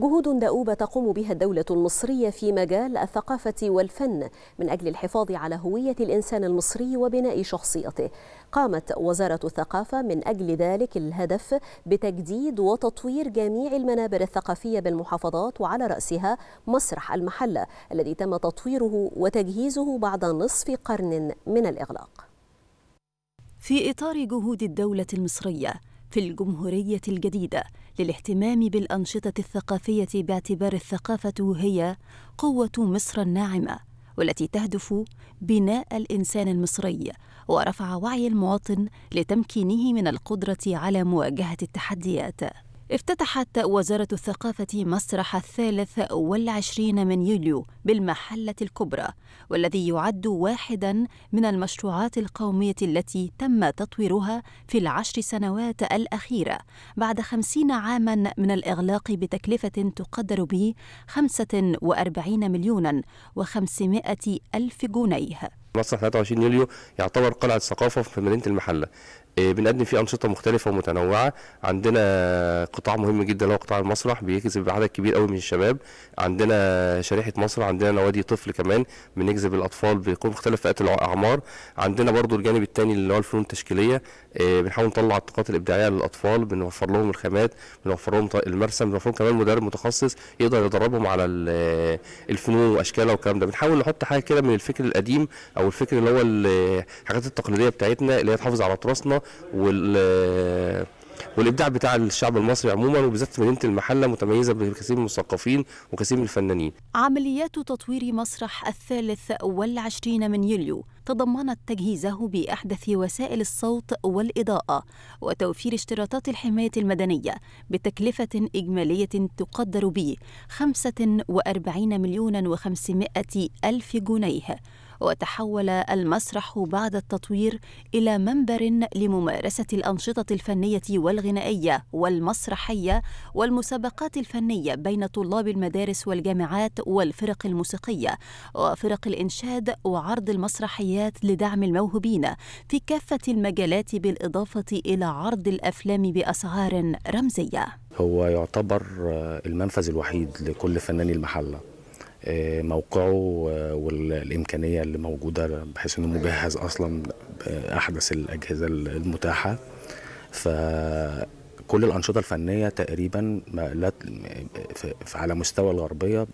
جهود دؤوبة تقوم بها الدولة المصرية في مجال الثقافة والفن من أجل الحفاظ على هوية الإنسان المصري وبناء شخصيته قامت وزارة الثقافة من أجل ذلك الهدف بتجديد وتطوير جميع المنابر الثقافية بالمحافظات وعلى رأسها مسرح المحلة الذي تم تطويره وتجهيزه بعد نصف قرن من الإغلاق في إطار جهود الدولة المصرية في الجمهورية الجديدة للاهتمام بالأنشطة الثقافية باعتبار الثقافة هي قوة مصر الناعمة والتي تهدف بناء الإنسان المصري ورفع وعي المواطن لتمكينه من القدرة على مواجهة التحديات افتتحت وزارة الثقافة مسرح الثالث والعشرين من يوليو بالمحلة الكبرى والذي يعد واحدا من المشروعات القومية التي تم تطويرها في العشر سنوات الأخيرة بعد خمسين عاما من الإغلاق بتكلفة تقدر ب 45 مليونا و500 ألف جنيه مسرح 23 يوليو يعتبر قلعة ثقافة في مدينة المحلة آه، بنقدم فيه انشطه مختلفه ومتنوعه عندنا قطاع مهم جدا اللي هو قطاع المسرح بيجذب عدد كبير قوي من الشباب عندنا شريحه مسرح عندنا نوادي طفل كمان بنجذب الاطفال بمختلف فئات الاعمار عندنا برضو الجانب الثاني اللي هو الفنون التشكيليه آه، بنحاول نطلع الطاقات الابداعيه للاطفال بنوفر لهم الخامات بنوفر لهم المرسم بنوفر لهم كمان مدرب متخصص يقدر يدربهم على آه، الفنون واشكالها والكلام ده بنحاول نحط حاجه كده من الفكر القديم او الفكر اللي هو الحاجات التقليديه بتاعتنا اللي هي تحافظ على تراثنا وال والابداع بتاع الشعب المصري عموما وبالذات مدينه المحله متميزه بكثير من المثقفين وكثير من الفنانين. عمليات تطوير مسرح الثالث والعشرين من يوليو تضمنت تجهيزه باحدث وسائل الصوت والاضاءه وتوفير اشتراطات الحمايه المدنيه بتكلفه اجماليه تقدر ب 45 مليون و500 الف جنيه وتحول المسرح بعد التطوير إلى منبر لممارسة الأنشطة الفنية والغنائية والمسرحية والمسابقات الفنية بين طلاب المدارس والجامعات والفرق الموسيقية وفرق الإنشاد وعرض المسرحيات لدعم الموهوبين في كافة المجالات بالإضافة إلى عرض الأفلام بأسعار رمزية هو يعتبر آه، المنفذ الوحيد لكل فناني المحله آه، موقعه آه، والامكانيه اللي موجوده بحيث انه أيوة. مجهز اصلا باحدث الاجهزه المتاحه فكل الانشطه الفنيه تقريبا على مستوى الغربيه آه،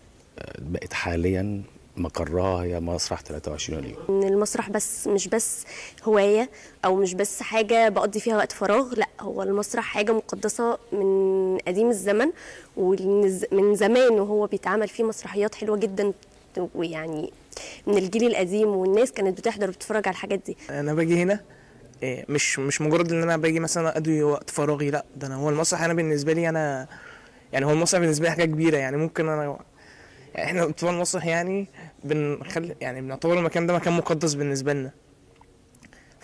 بقت حاليا مقرها هي مسرح 23 يوليو المسرح بس مش بس هوايه او مش بس حاجه بقضي فيها وقت فراغ لا هو المسرح حاجه مقدسه من قديم الزمن ومن زمان وهو بيتعمل فيه مسرحيات حلوه جدا ويعني من الجيل القديم والناس كانت بتحضر وبتتفرج على الحاجات دي انا باجي هنا إيه، مش مش مجرد ان انا باجي مثلا اقضي وقت فراغي لا ده انا هو المسرح انا بالنسبه لي انا يعني هو المسرح بالنسبه لي حاجه كبيره يعني ممكن انا احنا طول المسرح يعني بنخلي يعني بنعتبر المكان ده مكان مقدس بالنسبه لنا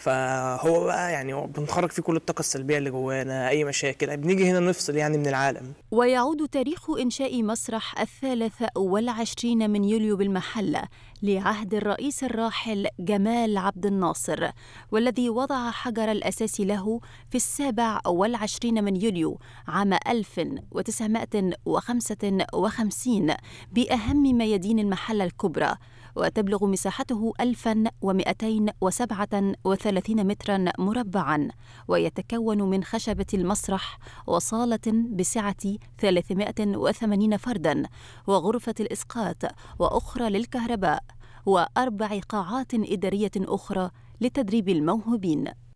فهو بقى يعني بنخرج فيه كل الطاقه السلبيه اللي جوانا اي مشاكل بنيجي هنا نفصل يعني من العالم ويعود تاريخ انشاء مسرح الثالث والعشرين من يوليو بالمحله لعهد الرئيس الراحل جمال عبد الناصر والذي وضع حجر الاساس له في السابع والعشرين من يوليو عام 1955 بأهم ميادين المحلة الكبرى وتبلغ مساحته 1237 مترا مربعا ويتكون من خشبة المسرح وصالة بسعة 380 فردا وغرفة الإسقاط وأخرى للكهرباء وأربع قاعات إدارية أخرى لتدريب الموهوبين